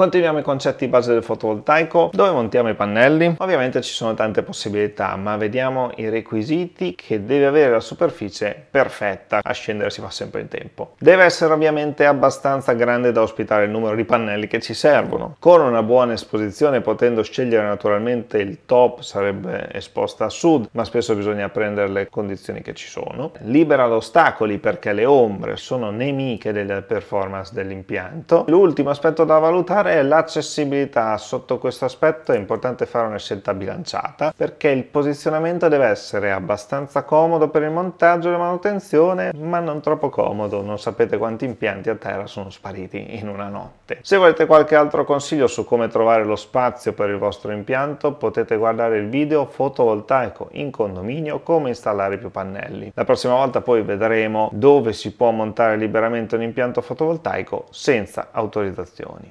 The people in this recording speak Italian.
Continuiamo i concetti base del fotovoltaico, dove montiamo i pannelli. Ovviamente ci sono tante possibilità, ma vediamo i requisiti che deve avere la superficie perfetta. A scendere si fa sempre in tempo. Deve essere ovviamente abbastanza grande da ospitare il numero di pannelli che ci servono. Con una buona esposizione, potendo scegliere naturalmente il top, sarebbe esposta a sud, ma spesso bisogna prendere le condizioni che ci sono. Libera da ostacoli perché le ombre sono nemiche della performance dell'impianto. L'ultimo aspetto da valutare è l'accessibilità. Sotto questo aspetto è importante fare una scelta bilanciata perché il posizionamento deve essere abbastanza comodo per il montaggio e la manutenzione, ma non troppo comodo. Non sapete quanti impianti a terra sono spariti in una notte. Se volete qualche altro consiglio su come trovare lo spazio per il vostro impianto, potete guardare il video fotovoltaico in condominio come installare più pannelli. La prossima volta poi vedremo dove si può montare liberamente un impianto fotovoltaico senza autorizzazioni.